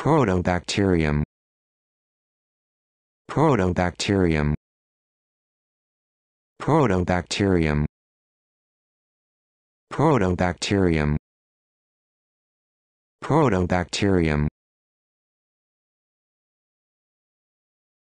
Protobacterium Protobacterium Protobacterium Protobacterium Protobacterium